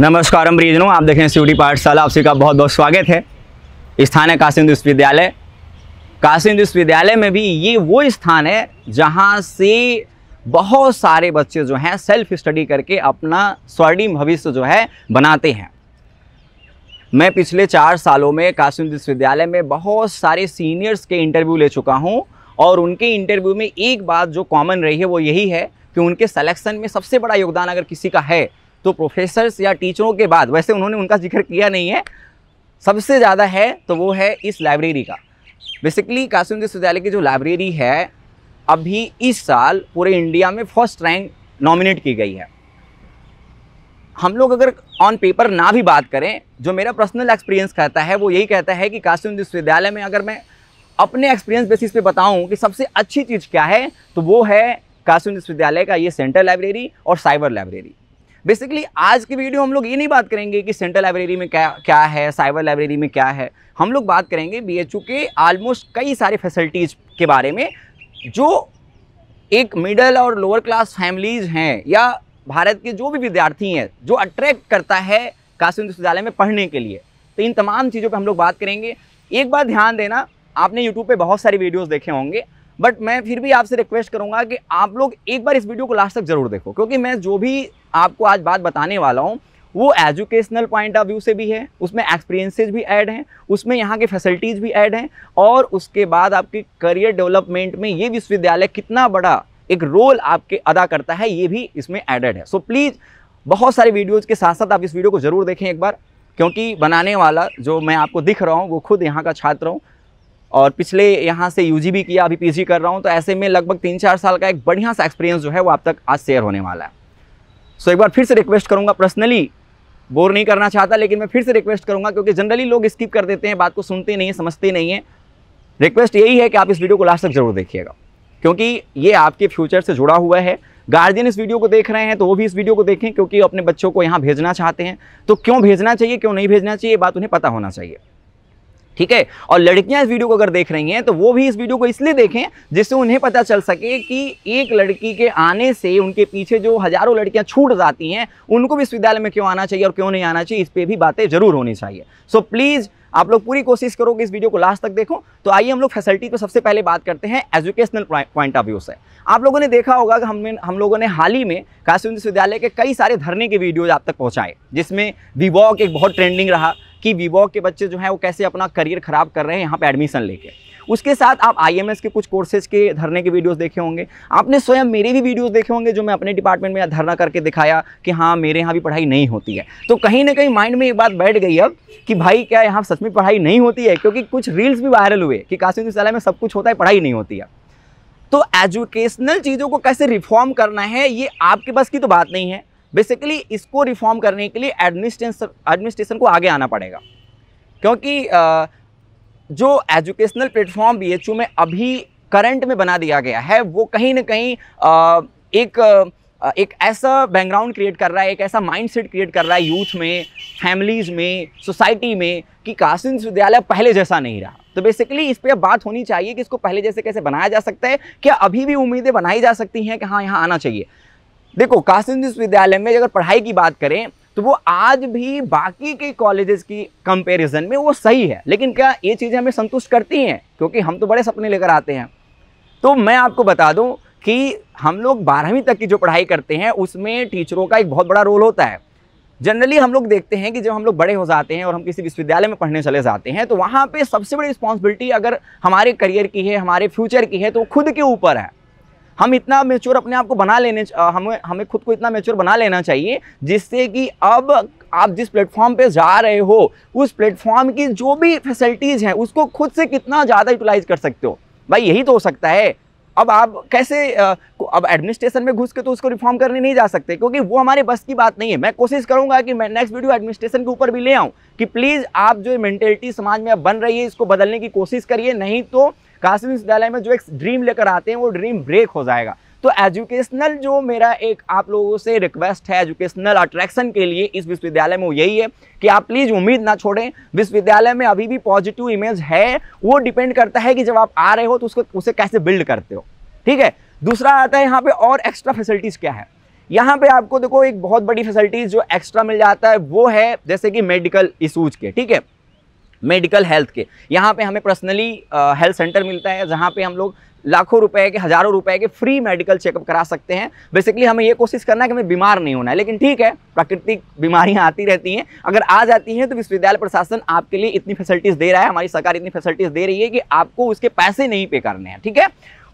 नमस्कार प्रियजनों आप देखें सीटी पाठशाला आप का बहुत बहुत स्वागत है स्थान है हिंदू विश्वविद्यालय काशी हिंदू विश्वविद्यालय में भी ये वो स्थान है जहाँ से बहुत सारे बच्चे जो हैं सेल्फ स्टडी करके अपना स्वर्णिम भविष्य जो है बनाते हैं मैं पिछले चार सालों में हिंदू विश्वविद्यालय में बहुत सारे सीनियर्स के इंटरव्यू ले चुका हूँ और उनके इंटरव्यू में एक बात जो कॉमन रही है वो यही है कि उनके सेलेक्शन में सबसे बड़ा योगदान अगर किसी का है तो प्रोफेसर्स या टीचरों के बाद वैसे उन्होंने उनका जिक्र किया नहीं है सबसे ज़्यादा है तो वो है इस लाइब्रेरी का बेसिकली कासिम विश्वविद्यालय की जो लाइब्रेरी है अभी इस साल पूरे इंडिया में फर्स्ट रैंक नॉमिनेट की गई है हम लोग अगर ऑन पेपर ना भी बात करें जो मेरा पर्सनल एक्सपीरियंस कहता है वो यही कहता है कि कासिम विश्वविद्यालय में अगर मैं अपने एक्सपीरियंस बेसिस पे बताऊं कि सबसे अच्छी चीज़ क्या है तो वो है कासिम विश्वविद्यालय का ये सेंट्रल लाइब्रेरी और साइबर लाइब्रेरी बेसिकली आज की वीडियो हम लोग ये नहीं बात करेंगे कि सेंट्रल लाइब्रेरी में क्या क्या है साइबर लाइब्रेरी में क्या है हम लोग बात करेंगे बी के आलमोस्ट कई सारे फैसिलिटीज़ के बारे में जो एक मिडल और लोअर क्लास फैमिलीज़ हैं या भारत के जो भी विद्यार्थी हैं जो अट्रैक्ट करता है काशी विश्वविद्यालय में पढ़ने के लिए तो इन तमाम चीज़ों पर हम लोग बात करेंगे एक बार ध्यान देना आपने यूट्यूब पे बहुत सारी वीडियोस देखे होंगे बट मैं फिर भी आपसे रिक्वेस्ट करूँगा कि आप लोग एक बार इस वीडियो को लास्ट तक ज़रूर देखो क्योंकि मैं जो भी आपको आज बात बताने वाला हूँ वो एजुकेशनल पॉइंट ऑफ व्यू से भी है उसमें एक्सपीरियंसेज भी ऐड हैं उसमें यहाँ के फैसिलिटीज़ भी ऐड हैं और उसके बाद आपके करियर डेवलपमेंट में ये विश्वविद्यालय कितना बड़ा एक रोल आपके अदा करता है ये भी इसमें एडेड है सो so, प्लीज़ बहुत सारे वीडियोज़ के साथ साथ आप इस वीडियो को ज़रूर देखें एक बार क्योंकि बनाने वाला जो मैं आपको दिख रहा हूँ वो खुद यहाँ का छात्र हूँ और पिछले यहाँ से यू भी किया अभी पी कर रहा हूँ तो ऐसे में लगभग तीन चार साल का एक बढ़िया सा एक्सपीरियंस जो है वो आप तक आज शेयर होने वाला है सो so, एक बार फिर से रिक्वेस्ट करूँगा पर्सनली बोर नहीं करना चाहता लेकिन मैं फिर से रिक्वेस्ट करूँगा क्योंकि जनरली लोग स्किप कर देते हैं बात को सुनते नहीं है समझते नहीं है रिक्वेस्ट यही है कि आप इस वीडियो को लास्ट तक जरूर देखिएगा क्योंकि ये आपके फ्यूचर से जुड़ा हुआ है गार्जियन इस वीडियो को देख रहे हैं तो वो भी इस वीडियो को देखें क्योंकि अपने बच्चों को यहाँ भेजना चाहते हैं तो क्यों भेजना चाहिए क्यों नहीं भेजना चाहिए ये बात उन्हें पता होना चाहिए ठीक है और लड़कियां इस वीडियो को अगर देख रही हैं तो वो भी इस वीडियो को इसलिए देखें जिससे उन्हें पता चल सके कि एक लड़की के आने से उनके पीछे जो हजारों लड़कियां छूट जाती हैं उनको विश्वविद्यालय में क्यों आना चाहिए और क्यों नहीं आना चाहिए इस पर भी बातें जरूर होनी चाहिए सो so, प्लीज़ आप लोग पूरी कोशिश करो कि इस वीडियो को लास्ट तक देखो तो आइए हम लोग फैसिलिटी पर सबसे पहले बात करते हैं एजुकेशनल पॉइंट ऑफ व्यू से आप लोगों ने देखा होगा कि हमने हम लोगों ने हाल ही में काशी विश्वविद्यालय के कई सारे धरने के वीडियोज आप तक पहुँचाए जिसमें दी वॉक एक बहुत ट्रेंडिंग रहा कि विवो के बच्चे जो हैं वो कैसे अपना करियर ख़राब कर रहे हैं यहाँ पर एडमिशन लेके उसके साथ आप आई के कुछ कोर्सेज के धरने के वीडियोस देखे होंगे आपने स्वयं मेरे भी वीडियोस देखे होंगे जो मैं अपने डिपार्टमेंट में धरना करके दिखाया कि हाँ मेरे यहाँ भी पढ़ाई नहीं होती है तो कहीं ना कहीं माइंड में एक बात बैठ गई अब कि भाई क्या यहाँ सच में पढ़ाई नहीं होती है क्योंकि कुछ रील्स भी वायरल हुए कि काशी विश्वविद्यालय में सब कुछ होता है पढ़ाई नहीं होती है तो एजुकेशनल चीज़ों को कैसे रिफॉर्म करना है ये आपके पास की तो बात नहीं है बेसिकली इसको रिफॉर्म करने के लिए एडमिनिस्ट्रेशन एडमिनिस्ट्रेशन को आगे आना पड़ेगा क्योंकि जो एजुकेशनल प्लेटफॉर्म बी में अभी करंट में बना दिया गया है वो कहीं ना कहीं एक एक ऐसा बैकग्राउंड क्रिएट कर रहा है एक ऐसा माइंडसेट क्रिएट कर रहा है यूथ में फैमिलीज़ में सोसाइटी में कि काशी विश्वविद्यालय पहले जैसा नहीं रहा तो बेसिकली इस पर बात होनी चाहिए कि इसको पहले जैसे कैसे बनाया जा सकता है क्या अभी भी उम्मीदें बनाई जा सकती हैं कि हाँ यहाँ आना चाहिए देखो कासिम विश्वविद्यालय में अगर पढ़ाई की बात करें तो वो आज भी बाकी के कॉलेजेस की कंपैरिजन में वो सही है लेकिन क्या ये चीज़ें हमें संतुष्ट करती हैं क्योंकि हम तो बड़े सपने लेकर आते हैं तो मैं आपको बता दूं कि हम लोग बारहवीं तक की जो पढ़ाई करते हैं उसमें टीचरों का एक बहुत बड़ा रोल होता है जनरली हम लोग देखते हैं कि जब हम लोग बड़े हो जाते हैं और हम किसी विश्वविद्यालय में पढ़ने चले जाते हैं तो वहाँ पर सबसे बड़ी रिस्पॉन्सिबिलिटी अगर हमारे करियर की है हमारे फ्यूचर की है तो खुद के ऊपर है हम इतना मेच्योर अपने आप को बना लेने हमें हमें खुद को इतना मेच्योर बना लेना चाहिए जिससे कि अब आप जिस प्लेटफॉर्म पे जा रहे हो उस प्लेटफॉर्म की जो भी फैसिलिटीज़ हैं उसको खुद से कितना ज़्यादा यूटिलाइज कर सकते हो भाई यही तो हो सकता है अब आप कैसे अब एडमिनिस्ट्रेशन में घुस के तो उसको रिफॉर्म करने नहीं जा सकते क्योंकि वो हमारे बस की बात नहीं है मैं कोशिश करूंगा कि मैं नेक्स्ट वीडियो एडमिनिस्ट्रेशन के ऊपर भी ले आऊँ कि प्लीज़ आप जो मेंटेलिटी समाज में अब बन रही है इसको बदलने की कोशिश करिए नहीं तो काशी विश्वविद्यालय में जो एक ड्रीम लेकर आते हैं वो ड्रीम ब्रेक हो जाएगा तो एजुकेशनल जो मेरा एक आप लोगों से रिक्वेस्ट है एजुकेशनल अट्रैक्शन के लिए इस विश्वविद्यालय में वो यही है कि आप प्लीज़ उम्मीद ना छोड़ें विश्वविद्यालय में अभी भी पॉजिटिव इमेज है वो डिपेंड करता है कि जब आप आ रहे हो तो उसको उसे कैसे बिल्ड करते हो ठीक है दूसरा आता है यहाँ पे और एक्स्ट्रा फैसिलिटीज़ क्या है यहाँ पे आपको देखो एक बहुत बड़ी फैसिलिटीज़ जो एक्स्ट्रा मिल जाता है वो है जैसे कि मेडिकल इशूज के ठीक है मेडिकल हेल्थ के यहाँ पे हमें पर्सनली हेल्थ सेंटर मिलता है जहाँ पे हम लोग लाखों रुपए के हज़ारों रुपए के फ्री मेडिकल चेकअप करा सकते हैं बेसिकली हमें ये कोशिश करना है कि हमें बीमार नहीं होना है लेकिन ठीक है प्राकृतिक बीमारियाँ आती रहती हैं अगर आ जाती हैं तो विश्वविद्यालय प्रशासन आपके लिए इतनी फैसिलिटीज़ दे रहा है हमारी सरकार इतनी फैसिलिटीज़ दे रही है कि आपको उसके पैसे नहीं पे करने हैं ठीक है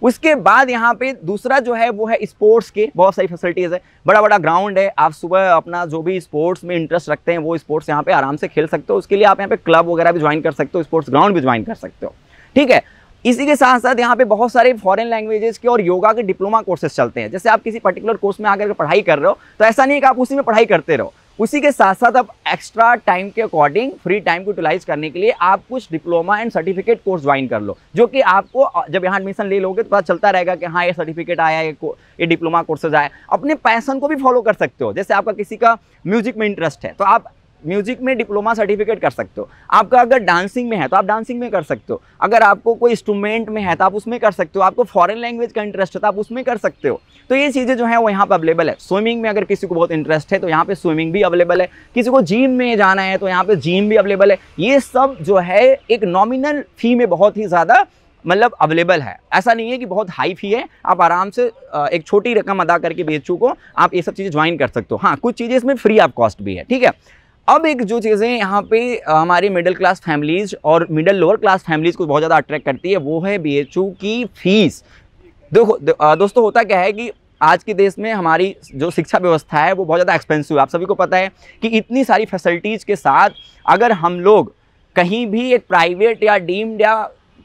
उसके बाद यहाँ पे दूसरा जो है वो है स्पोर्ट्स के बहुत सारी फैसिलिटीज़ है बड़ा बड़ा ग्राउंड है आप सुबह अपना जो भी स्पोर्ट्स में इंटरेस्ट रखते हैं वो स्पोर्ट्स यहाँ पे आराम से खेल सकते हो उसके लिए आप यहाँ पे क्लब वगैरह भी ज्वाइन कर सकते हो स्पोर्ट्स ग्राउंड भी ज्वाइन कर सकते हो ठीक है इसी के साथ साथ यहाँ पे बहुत सारे फॉरेन लैंग्वेजेस के और योगा के डिप्लोमा कोर्सेज चलते हैं जैसे आप किसी पर्टिकुलर कोर्स में आकर के पढ़ाई कर रहे हो तो ऐसा नहीं है कि आप उसी में पढ़ाई करते रहो उसी के साथ साथ अब एक्स्ट्रा टाइम के अकॉर्डिंग फ्री टाइम को यूटिलाइज करने के लिए आप कुछ diploma and certificate course join कर लो जो कि आपको जब यहाँ एडमिशन ले लोगे तो पता चलता रहेगा कि हाँ ये सर्टिफिकेट आया है ये डिप्लोमा कोर्सेज आया अपने पैसन को भी फॉलो कर सकते हो जैसे आपका किसी का म्यूजिक में इंटरेस्ट है तो आप म्यूजिक में डिप्लोमा सर्टिफिकेट कर सकते हो आपका अगर डांसिंग में है तो आप डांसिंग में कर सकते हो अगर आपको कोई इंस्ट्रूमेंट में है तो आप उसमें कर सकते हो आपको फॉरेन लैंग्वेज का इंटरेस्ट है तो आप उसमें कर सकते हो तो ये चीज़ें जो है वो यहाँ पर अवेलेबल है स्विमिंग में अगर किसी को बहुत इंटरेस्ट है तो यहाँ पर स्विमिंग भी अवेलेबल है किसी को जिम में जाना है तो यहाँ पर जिम भी अवेलेबल है ये सब जो है एक नॉमिनल फी में बहुत ही ज़्यादा मतलब अवेलेबल है ऐसा नहीं है कि बहुत हाई फी है आप आराम से एक छोटी रकम अदा करके बेचू को आप ये सब चीज़ें ज्वाइन कर सकते हो हाँ कुछ चीज़ें इसमें फ्री ऑफ कॉस्ट भी है ठीक है अब एक जो चीज़ें यहाँ पे हमारी मिडिल क्लास फैमिलीज़ और मिडिल लोअर क्लास फैमिलीज़ को बहुत ज़्यादा अट्रैक्ट करती है वो है बी की फ़ीस देखो दो, दोस्तों होता क्या है कि आज के देश में हमारी जो शिक्षा व्यवस्था है वो बहुत ज़्यादा एक्सपेंसिव है आप सभी को पता है कि इतनी सारी फैसिलिटीज़ के साथ अगर हम लोग कहीं भी एक प्राइवेट या डीम्ड या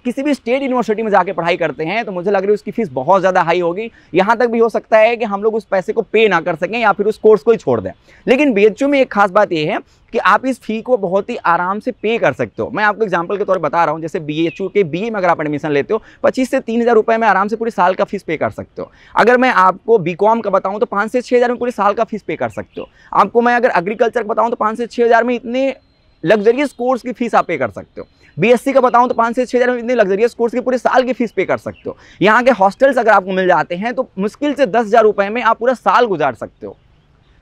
किसी भी स्टेट यूनिवर्सिटी में जाके पढ़ाई करते हैं तो मुझे लग रही है उसकी फीस बहुत ज़्यादा हाई होगी यहाँ तक भी हो सकता है कि हम लोग उस पैसे को पे ना कर सकें या फिर उस कोर्स को ही छोड़ दें लेकिन बी में एक खास बात यह है कि आप इस फी को बहुत ही आराम से पे कर सकते हो मैं आपको एग्जांपल के तौर पर बता रहा हूँ जैसे बी के बी में अगर आप एडमिशन लेते हो पच्चीस से तीन हज़ार रुपये में आराम से पूरे साल का फीस पे कर सकते हो अगर मैं आपको बी का बताऊँ तो पाँच से छः हज़ार में पूरे साल का फीस पे कर सकते हो आपको मैं अगर एग्रीकल्चर का बताऊँ तो पाँच से छः हज़ार में इतने लग्जरियस कोर्स की फीस आप पे कर सकते हो बीएससी का बताऊं तो पाँच से छः हज़ार में इतने लग्जरियस कोर्स की पूरे साल की फीस पे कर सकते हो यहाँ के हॉस्टल्स अगर आपको मिल जाते हैं तो मुश्किल से दस हज़ार रुपये में आप पूरा साल गुजार सकते हो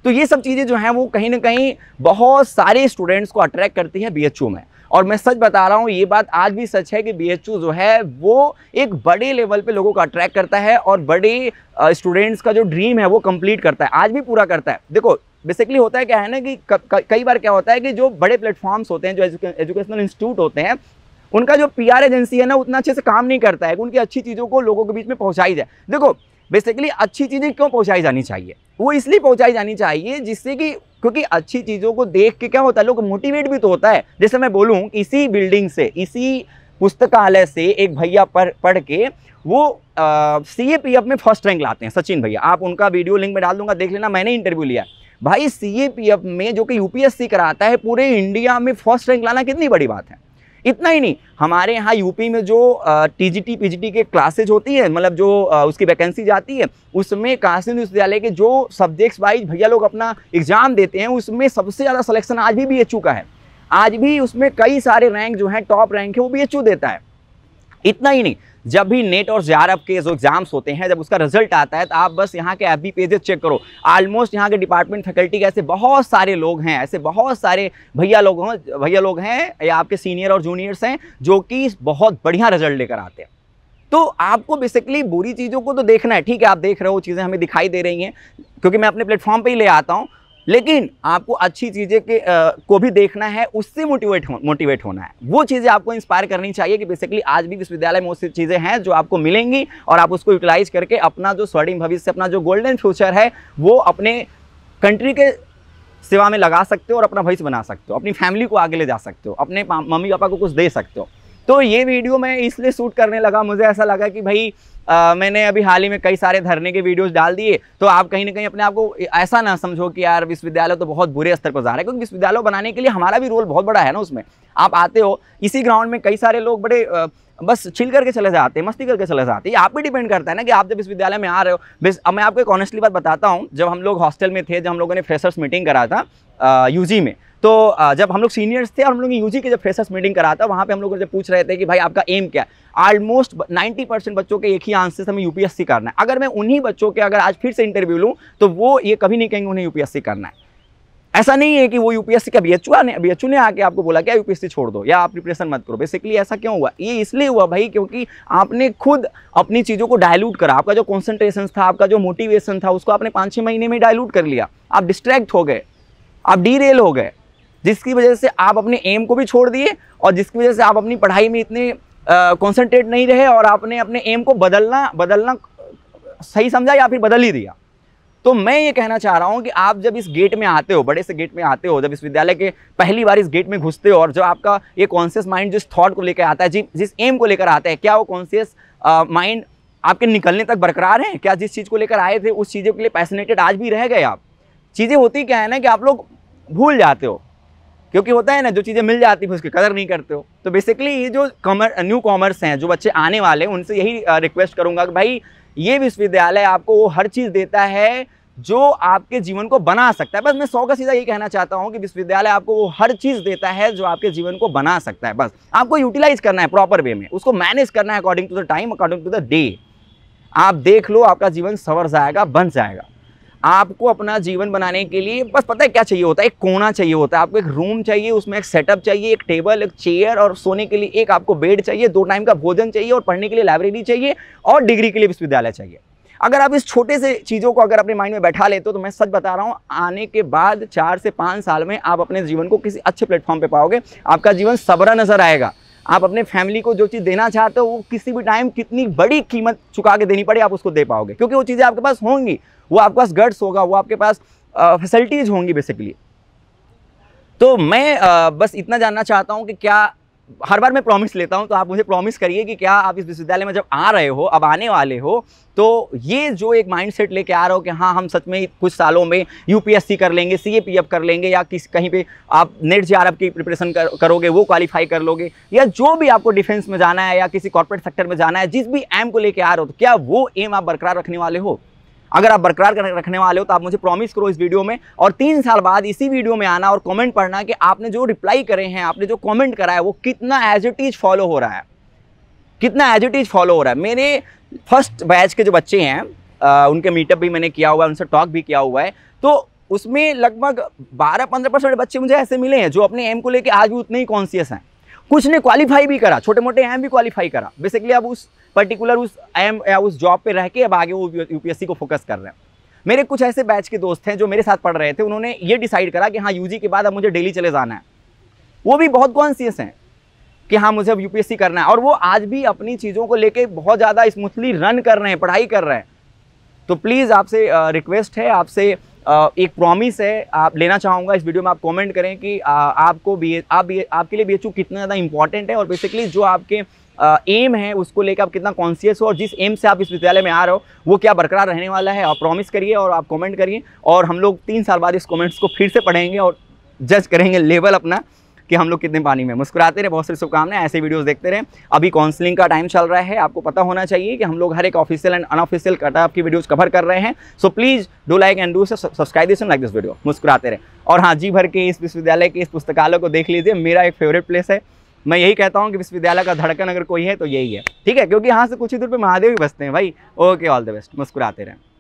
तो ये सब चीज़ें जो हैं वो कहीं ना कहीं बहुत सारे स्टूडेंट्स को अट्रैक्ट करती है बी में और मैं सच बता रहा हूँ ये बात आज भी सच है कि बी जो है वो एक बड़े लेवल पे लोगों को अट्रैक्ट करता है और बड़े स्टूडेंट्स का जो ड्रीम है वो कम्प्लीट करता है आज भी पूरा करता है देखो बेसिकली होता है क्या है ना कि कई बार क्या होता है कि जो बड़े प्लेटफॉर्म्स होते हैं जो एजुकेशनल इंस्टीट्यूट होते हैं उनका जो पीआर एजेंसी है ना उतना अच्छे से काम नहीं करता है उनकी अच्छी चीज़ों को लोगों के बीच में पहुँचाई जाए देखो बेसिकली अच्छी चीज़ें क्यों पहुँचाई जानी चाहिए वो इसलिए पहुँचाई जानी चाहिए जिससे कि क्योंकि अच्छी चीज़ों को देख के क्या होता है लोग मोटिवेट भी तो होता है जैसे मैं बोलूँ इसी बिल्डिंग से इसी पुस्तकालय से एक भैया पढ़ पढ़ के वो सी ए पी एफ में फर्स्ट रैंक लाते हैं सचिन भैया आप उनका वीडियो लिंक में डाल दूंगा देख लेना मैंने इंटरव्यू लिया है भाई सी में जो कि यूपीएससी कराता है पूरे इंडिया में फर्स्ट रैंक लाना कितनी बड़ी बात है इतना ही नहीं हमारे यहाँ यूपी में जो टीजीटी पीजीटी के क्लासेज होती है मतलब जो आ, उसकी वैकेंसी जाती है उसमें काशी विश्वविद्यालय के जो सब्जेक्ट्स वाइज भैया लोग अपना एग्जाम देते हैं उसमें सबसे ज़्यादा सलेक्शन आज भी बी का है आज भी उसमें कई सारे रैंक जो हैं टॉप रैंक है वो बी देता है इतना ही नहीं जब भी नेट और जे के जो एग्ज़ाम्स होते हैं जब उसका रिजल्ट आता है तो आप बस यहाँ के एफ बी पेजेस चेक करो ऑलमोस्ट यहाँ के डिपार्टमेंट फैकल्टी के ऐसे बहुत सारे लोग हैं ऐसे बहुत सारे भैया लोग हों भैया लोग हैं या आपके सीनियर और जूनियर्स हैं जो कि बहुत बढ़िया रिजल्ट लेकर आते हैं तो आपको बेसिकली बुरी चीज़ों को तो देखना है ठीक है आप देख रहे हो चीज़ें हमें दिखाई दे रही हैं क्योंकि मैं अपने प्लेटफॉर्म पर ही ले आता हूँ लेकिन आपको अच्छी चीज़ें के आ, को भी देखना है उससे मोटिवेट हो मोटिवेट होना है वो चीज़ें आपको इंस्पायर करनी चाहिए कि बेसिकली आज भी विश्वविद्यालय में उससे चीज़ें हैं जो आपको मिलेंगी और आप उसको यूटिलाइज करके अपना जो स्वर्णिम भविष्य अपना जो गोल्डन फ्यूचर है वो अपने कंट्री के सेवा में लगा सकते हो और अपना भविष्य बना सकते हो अपनी फैमिली को आगे ले जा सकते हो अपने मम्मी पापा को कुछ दे सकते हो तो ये वीडियो मैं इसलिए शूट करने लगा मुझे ऐसा लगा कि भाई आ, मैंने अभी हाल ही में कई सारे धरने के वीडियोस डाल दिए तो आप कहीं ना कहीं अपने आप को ऐसा ना समझो कि यार विश्वविद्यालय तो बहुत बुरे स्तर पर जा रहा है क्योंकि विश्वविद्यालय बनाने के लिए हमारा भी रोल बहुत बड़ा है ना उसमें आप आते हो इसी ग्राउंड में कई सारे लोग बड़े आ, बस छिल करके चले जाते हैं मस्ती करके चले जाते हैं आप पे डिपेंड करता है ना कि आप जब विश्वविद्यालय में आ रहे हो बस अब मैं आपको एक ऑनेस्टली बात बताता हूँ जब हम लोग हॉस्टल में थे जब हम लोगों ने फ्रेशर्स मीटिंग करा था यूजी में तो जब हम लोग सीनियर्स थे और हम लोग यूजी के जब फ्रेशर्स मीटिंग करा था वहाँ पे हम लोग जब पूछ रहे थे कि भाई आपका एम क्या है ऑलमोस्ट 90 परसेंट बच्चों के एक ही आंसर से हमें यूपीएससी करना है अगर मैं उन्हीं बच्चों के अगर आज फिर से इंटरव्यू लूँ तो वो ये कभी नहीं कहेंगे उन्हें यूपीएससी करना है ऐसा नहीं है कि वो यूपीएससी का बी एच ने बी ने आके आपको बोला क्या यूपीएससी छोड़ दो या आप प्रिपरेशन मत करो बेसिकली ऐसा क्यों हुआ ये इसलिए हुआ भाई क्योंकि आपने खुद अपनी चीज़ों को डायलूट करा आपका जो कॉन्सेंट्रेशन था आपका जो मोटिवेशन था उसको आपने पाँच छः महीने में डायलूट कर लिया आप डिस्ट्रैक्ट हो गए आप डी हो गए जिसकी वजह से आप अपने एम को भी छोड़ दिए और जिसकी वजह से आप अपनी पढ़ाई में इतने कॉन्सेंट्रेट नहीं रहे और आपने अपने एम को बदलना बदलना सही समझा या फिर बदल ही दिया तो मैं ये कहना चाह रहा हूँ कि आप जब इस गेट में आते हो बड़े से गेट में आते हो जब इस विद्यालय के पहली बार इस गेट में घुसते हो और जब आपका ये कॉन्शियस माइंड जिस थॉट को लेकर आता है जिस जिस एम को लेकर आता है क्या वो कॉन्शियस माइंड आपके निकलने तक बरकरार है क्या जिस चीज़ को लेकर आए थे उस चीज़ों के लिए पैसनेटेड आज भी रह गए आप चीज़ें होती क्या है ना कि आप लोग भूल जाते हो क्योंकि होता है ना जो चीज़ें मिल जाती है उसकी कदर नहीं करते हो तो बेसिकली ये जो कॉमर न्यू कॉमर्स हैं जो बच्चे आने वाले हैं उनसे यही रिक्वेस्ट करूँगा कि भाई ये विश्वविद्यालय आपको वो हर चीज़ देता है जो आपके जीवन को बना सकता है बस मैं सौ का सीधा ये कहना चाहता हूँ कि विश्वविद्यालय आपको वो हर चीज़ देता है जो आपके जीवन को बना सकता है बस आपको यूटिलाइज करना है प्रॉपर वे में उसको मैनेज करना है according to the time according to the day आप देख लो आपका जीवन सवर जाएगा बन जाएगा आपको अपना जीवन बनाने के लिए बस पता है क्या चाहिए होता है एक कोना चाहिए होता है आपको एक रूम चाहिए उसमें एक सेटअप चाहिए एक टेबल एक चेयर और सोने के लिए एक आपको बेड चाहिए दो टाइम का भोजन चाहिए और पढ़ने के लिए लाइब्रेरी चाहिए और डिग्री के लिए विश्वविद्यालय चाहिए अगर आप इस छोटे से चीज़ों को अगर अपने माइंड में बैठा लेते हो तो मैं सच बता रहा हूँ आने के बाद चार से पाँच साल में आप अपने जीवन को किसी अच्छे प्लेटफॉर्म पर पाओगे आपका जीवन सबरा नजर आएगा आप अपने फैमिली को जो चीज़ देना चाहते हो वो किसी भी टाइम कितनी बड़ी कीमत चुका के देनी पड़े आप उसको दे पाओगे क्योंकि वो चीज़ें आपके पास होंगी वो आपके पास गट्स होगा वो आपके पास फैसिलिटीज़ होंगी बेसिकली तो मैं आ, बस इतना जानना चाहता हूँ कि क्या हर बार मैं प्रॉमिस लेता हूं तो आप मुझे प्रॉमिस करिए कि क्या आप इस विश्वविद्यालय में जब आ रहे हो अब आने वाले हो तो ये जो एक माइंडसेट लेके आ रहे हो कि हाँ हम सच में कुछ सालों में यूपीएससी कर लेंगे सीएपीएफ कर लेंगे या किसी कहीं पे आप नेट जे की प्रिपरेशन कर, करोगे वो क्वालिफाई कर लोगे या जो भी आपको डिफेंस में जाना है या किसी कॉर्पोरेट सेक्टर में जाना है जिस भी एम को लेकर आ रहे हो तो क्या वो एम आप बरकरार रखने वाले हो अगर आप बरकरार रखने वाले हो तो आप मुझे प्रॉमिस करो इस वीडियो में और तीन साल बाद इसी वीडियो में आना और कमेंट पढ़ना कि आपने जो रिप्लाई करे हैं आपने जो कमेंट करा है वो कितना एज इट इज़ फॉलो हो रहा है कितना एज इट इज़ फॉलो हो रहा है मेरे फर्स्ट बैच के जो बच्चे हैं उनके मीटअप भी मैंने किया हुआ है उनसे टॉक भी किया हुआ है तो उसमें लगभग बारह पंद्रह परसेंट बच्चे मुझे ऐसे मिले हैं जो अपने एम को लेकर आज भी उतने ही कॉन्सियस हैं कुछ ने क्वालिफाई भी करा छोटे मोटे एम भी क्वालिफाई करा बेसिकली अब उस पर्टिकुलर उस एम या उस जॉब पे रह के अब आगे वो यूपीएससी को फोकस कर रहे हैं मेरे कुछ ऐसे बैच के दोस्त हैं जो मेरे साथ पढ़ रहे थे उन्होंने ये डिसाइड करा कि हाँ यू के बाद अब मुझे डेली चले जाना है वो भी बहुत कॉन्सियस हैं कि हाँ मुझे अब यू करना है और वो आज भी अपनी चीज़ों को लेकर बहुत ज़्यादा स्मूथली रन कर रहे हैं पढ़ाई कर रहे हैं तो प्लीज़ आपसे रिक्वेस्ट है आपसे एक प्रॉमिस है आप लेना चाहूँगा इस वीडियो में आप कमेंट करें कि आ, आपको बी आप बी आपके लिए बी कितना ज़्यादा इंपॉर्टेंट है और बेसिकली जो आपके एम है उसको लेकर आप कितना कॉन्सियस हो और जिस एम से आप इस विद्यालय में आ रहे हो वो क्या बरकरार रहने वाला है आप प्रॉमिस करिए और आप कमेंट करिए और हम लोग तीन साल बाद इस कमेंट्स को फिर से पढ़ेंगे और जज करेंगे लेवल अपना कि हम लोग कितने पानी में मुस्कुराते रहे बहुत सारी शुभकामनाएं ऐसे वीडियोस देखते रहे अभी काउंसलिंग का टाइम चल रहा है आपको पता होना चाहिए कि हम लोग हर एक ऑफिशियल एंड अनऑफिशियल कटअप की वीडियोस कवर कर रहे हैं so please do like and do subscribe this like this video मुस्कुराते रहे और हाँ जी भर के इस विश्वविद्यालय के इस पुस्तकालय को देख लीजिए मेरा एक फेवरेट प्लेस है मैं यही कहता हूँ कि विश्वविद्यालय का धड़कन अगर कोई है तो यही है ठीक है क्योंकि यहाँ से कुछ ही दूर पर महादेव ही बसते हैं भाई ओके ऑल द बेस्ट मुस्कुराते रहें